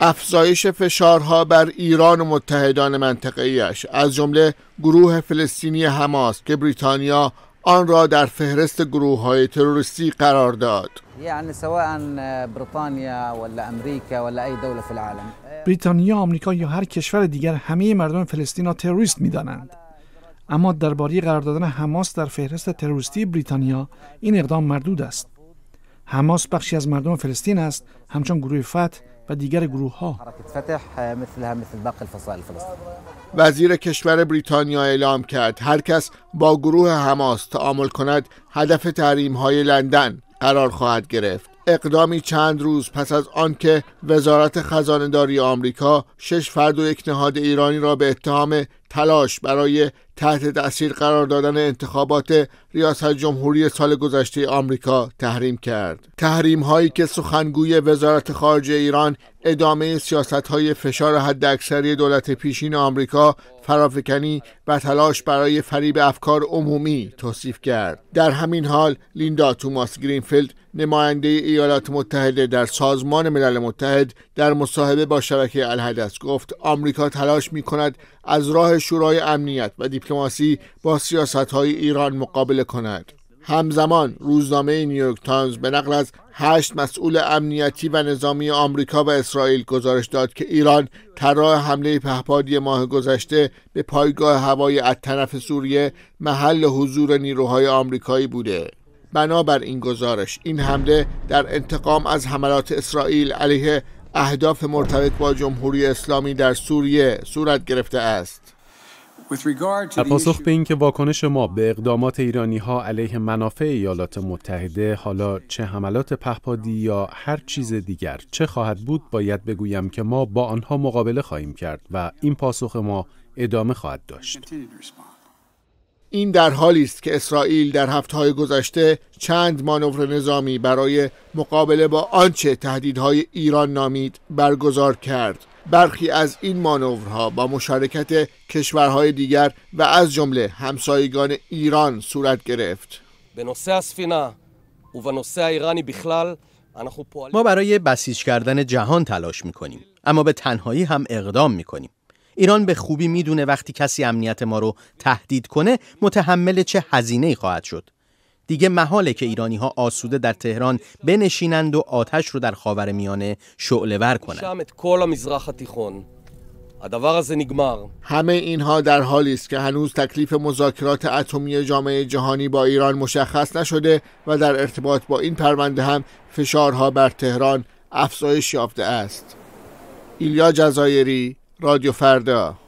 افزایش فشارها بر ایران و متحدان ایش از جمله گروه فلسطینی حماس که بریتانیا آن را در فهرست گروه های تروریستی قرار داد یعنی بریتانیا ولا امریکا بریتانیا، آمریکا یا هر کشور دیگر همه مردم فلسطین را تروریست دانند. اما درباره قرار دادن حماس در فهرست تروریستی بریتانیا این اقدام مردود است حماس بخشی از مردم فلسطین است همچون گروه فتح و دیگر گروه ها وزیر کشور بریتانیا اعلام کرد هر کس با گروه هماس تعامل کند هدف تحریم های لندن قرار خواهد گرفت اقدامی چند روز پس از آنکه وزارت خزانهداری آمریکا شش فرد و یک نهاد ایرانی را به اتهام تلاش برای تحت تأثیر قرار دادن انتخابات ریاست جمهوری سال گذشته آمریکا تحریم کرد تحریم هایی که سخنگوی وزارت خارجه ایران ادامه سیاست های فشار حداکثری دولت پیشین آمریکا فرافکنی و تلاش برای فریب افکار عمومی توصیف کرد در همین حال لیندا توماس گرینفیلد نماینده ایالات متحده در سازمان ملل متحد در مصاحبه با شبکه الحدث گفت آمریکا تلاش می کند از راه شورای امنیت و دیپ دیپلماسی با سیاست های ایران مقابله کند همزمان روزنامه نیویورک تایمز به نقل از هشت مسئول امنیتی و نظامی آمریکا و اسرائیل گزارش داد که ایران طراح حمله پهپادی ماه گذشته به پایگاه هوایی الطرف سوریه محل حضور نیروهای آمریکایی بوده بنابر این گزارش این حمله در انتقام از حملات اسرائیل علیه اهداف مرتبط با جمهوری اسلامی در سوریه صورت گرفته است پاسخ به اینکه واکنش ما به اقدامات ایرانی ها علیه منافع ایالات متحده حالا چه حملات پهپادی یا هر چیز دیگر چه خواهد بود باید بگویم که ما با آنها مقابله خواهیم کرد و این پاسخ ما ادامه خواهد داشت. این در حالی است که اسرائیل در های گذشته چند مانور نظامی برای مقابله با آنچه تهدیدهای ایران نامید برگزار کرد برخی از این مانورها با مشارکت کشورهای دیگر و از جمله همسایگان ایران صورت گرفت. ما برای بسیج کردن جهان تلاش میکنیم اما به تنهایی هم اقدام میکنیم ایران به خوبی میدونه وقتی کسی امنیت ما رو تهدید کنه متحمل چه هزینه ای خواهد شد دیگه محاله که ایرانی ها آسوده در تهران بنشینند و آتش رو در خاور میانه شعله ور کنند. همه اینها در حالی است که هنوز تکلیف مذاکرات اتمی جامعه جهانی با ایران مشخص نشده و در ارتباط با این پرونده هم فشارها بر تهران افزایش یافته است. ایلیا جزایری، رادیو فردا